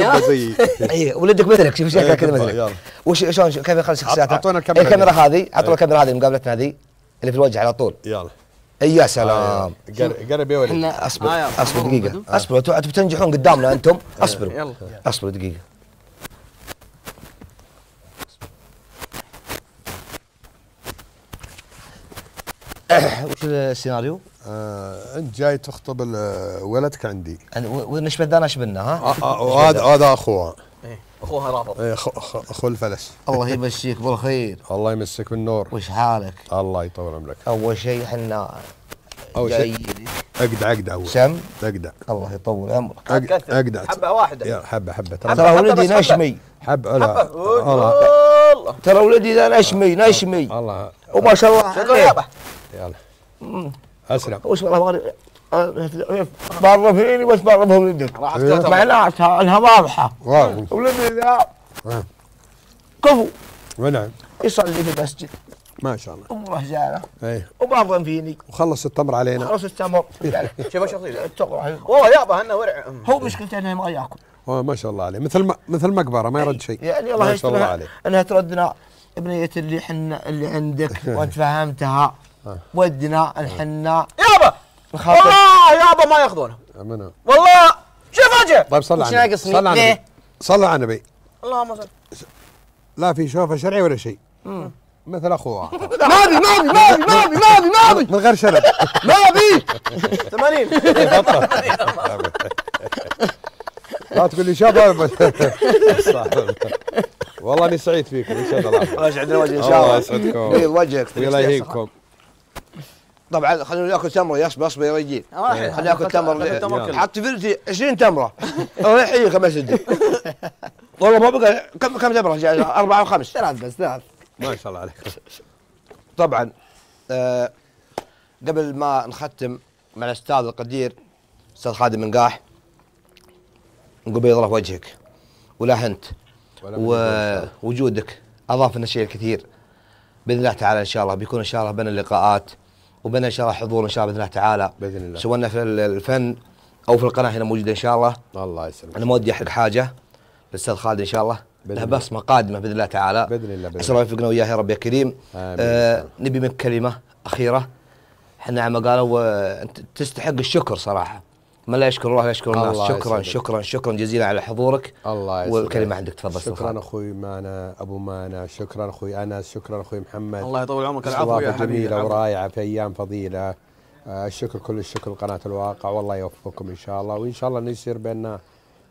يعني، اي ولدك مثلك شوف إيه، شكلك كذا مثلك وش شلون كيف يخلص شخصياته اعطونا الكاميرا هذه اعطونا الكاميرا هذه مقابلتنا هذه اللي في الوجه على طول يلا اي يا سلام آه، قرب يا ولد احنا اصبر آه اصبر دقيقه اصبر انتم بتنجحون قدامنا انتم اصبروا يلا اصبروا دقيقه وش السيناريو؟ آه، انت جاي تخطب ولدك عندي ونشبه ذا نشبنا ها؟ آه، آه، هذا هذا اخوه اخوها رافض ايه اخو الفلس الله يمسيك بالخير الله يمسك بالنور وش حالك؟ الله يطول عمرك اول شيء احنا اول شيء اقدع اقدع اول سم اقدع الله يطول عمرك اقدع حبه واحده يا حبه حبه ترى ولدي نشمي حبه لا الله ترى ولدي ذا نشمي نشمي الله وما شاء الله يلا اسلم وش والله بره فيني بس بره في ولدك معناتها انها واضحه ولدي ذا نعم. كفو ونعم يصلي في المسجد ما شاء الله امه زينه ايه وبعضهم فيني وخلص التمر علينا خلص التمر إيه. شوف ايش والله يابا انه ورع هو مشكلته انه ما ياكل ما شاء الله عليه مثل مثل مقبره ما يرد يعني شيء يعني الله ما شاء الله عليه انها تردنا بنية اللي حنا اللي عندك وانت فهمتها آه. ودنا الحنا يابا والله يابا ما ياخذونها منو والله شو فاجئ طيب صل على النبي صلى على النبي صل على النبي اللهم صل لا في شوفه شرعي ولا شيء مثل اخوها ما بي ما بي ما بي ما بي ما بي ما من غير شرع ما بي 80 لا تقول لي شباب والله اني سعيد فيكم ان شاء الله الله يسعد الوجه ان شاء الله الله يسعدكم إيه، ويلا يهيكم طبعا خلينا ياكل تمره يصبر اصبر يا رجال خلينا ياكل تمر حط فلتي 20 تمره الله يحييك يا مسجد والله ما بقى كم كم تمره اربعه وخمس ثلاث بس ثلاث ما شاء الله عليك طبعا آه، قبل ما نختم مع الاستاذ القدير استاذ خادم النقاح نقول بيض الله وجهك ولا انت ووجودك اضاف لنا شيء كثير باذن الله تعالى ان شاء الله بيكون ان شاء الله بين اللقاءات وبنا ان شاء الله حضور ان شاء الله باذن الله تعالى باذن الله سواء في الفن او في القناه هنا موجوده ان شاء الله الله يسلمك انا ما ودي احرق حاجه الاستاذ خالد ان شاء الله له بصمه قادمه باذن الله تعالى باذن الله باذن الله يوفقنا وياه يا رب يا كريم آمين آه نبي منك كلمه اخيره احنا عما قالوا انت تستحق الشكر صراحه ما لا يشكر الله لا يشكر الناس الله شكرا يسعدك. شكرا شكرا جزيلا على حضورك الله يسعدك والكلمه عندك تفضل شكرا سفر. اخوي مانا ابو مانا شكرا اخوي انس شكرا اخوي محمد الله يطول عمرك العفو يا حبيبي جميله ورائعه في ايام فضيله آه، الشكر كل الشكر لقناه الواقع والله يوفقكم ان شاء الله وان شاء الله نصير بيننا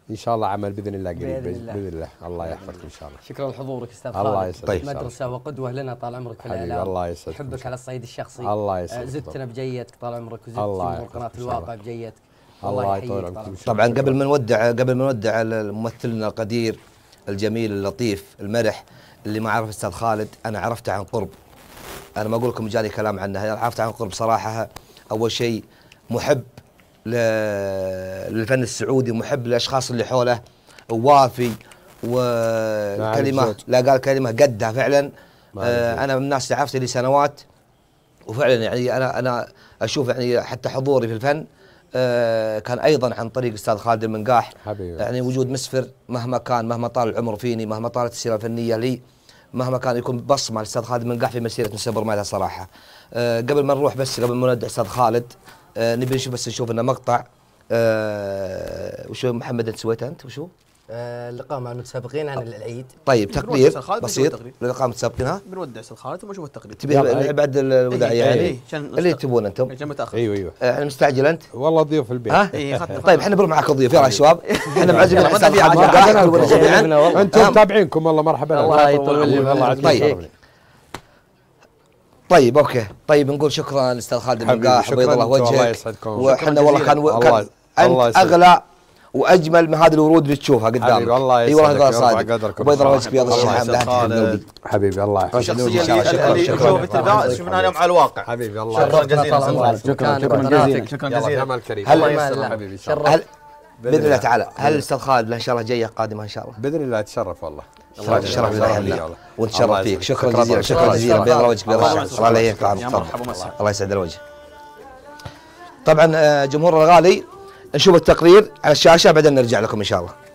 ان شاء الله عمل باذن الله قريب باذن الله, بإذن الله. الله يحفظك ان شاء الله شكرا لحضورك استاذ خالد الله يسعدك طيب مدرسه وقدوه لنا طال عمرك في الاعلام الله يسعدك حبك على الصعيد الشخصي الله آه، يسعدك زدتنا بجيتك طال عمرك وزدت قناه الواقع بجيتك الله يطول عمرك طبعا قبل ما نودع قبل ما نودع ممثلنا القدير الجميل اللطيف المرح اللي ما عرف استاذ خالد انا عرفته عن قرب انا ما اقول لكم جالي كلام عنه عرفته عن قرب صراحه اول شيء محب للفن السعودي محب للاشخاص اللي حوله ووافي وكلمه لا قال كلمه قدها فعلا آه انا من الناس اللي عرفته لي سنوات وفعلا يعني انا انا اشوف يعني حتى حضوري في الفن آه، كان ايضا عن طريق استاذ خالد المنقاح حبيبي يعني وجود مسفر مهما كان مهما طال العمر فيني مهما طالت السيره الفنيه لي مهما كان يكون بصمه الاستاذ خالد المنقاح في مسيره نسبر ما صراحه آه، قبل ما نروح بس قبل ما نودع استاذ خالد آه، نبي نشوف بس نشوف لنا مقطع وشو محمد انت سويته انت وشو؟ آه، اللقاء مع المتسابقين عن العيد طيب تقرير بسيط اللقاء متسابقين ها بنودع الخالد ثم نشوف التقرير تبي بعد إيه، الوداع أيه يعني أيه اللي تبون انتم عشان متاخر ايوه ايوه آه، احنا آه مستعجل انت والله ضيوف في البيت ها أيه طيب احنا بنروح معك ضيوف يلا يا طيب. شباب احنا معزمين على حساب الحاج جميعا انتم متابعينكم والله مرحبا الله يطول عمرك طيب طيب اوكي طيب نقول شكرا استاذ خالد بن قاح بيض الله وجهك الله يسعدكم واحنا والله كان انت اغلى واجمل من هذه الورود اللي تشوفها قدامك حبيبي الله يسعدك اي والله صادق ابيض وجهك بيض الشحام لا حبيبي الله يحفظك الشخصيه اللي شوفتها شفناها اليوم على الواقع حبيبي الله شكرا جزيلا شكرا جزيلا شكرا جزيلا عمل كريم الله يسلمك حبيبي باذن الله تعالى هل استاذ خالد ان شاء الله جايه قادمه ان شاء الله باذن الله اتشرف والله شرف لنا ونتشرف فيك شكرا جزيلا شكرا جزيلا بيض وجهك بيض الله يحفظك الله يسعد الوجه طبعا جمهور الغالي نشوف التقرير على الشاشه بعدين نرجع لكم ان شاء الله